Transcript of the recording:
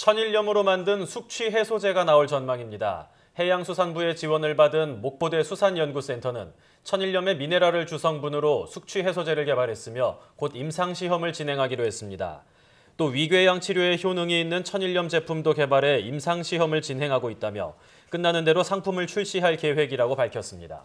천일염으로 만든 숙취 해소제가 나올 전망입니다. 해양수산부의 지원을 받은 목포대 수산연구센터는 천일염의 미네랄을 주성분으로 숙취 해소제를 개발했으며 곧 임상시험을 진행하기로 했습니다. 또 위궤양 치료에 효능이 있는 천일염 제품도 개발해 임상시험을 진행하고 있다며 끝나는 대로 상품을 출시할 계획이라고 밝혔습니다.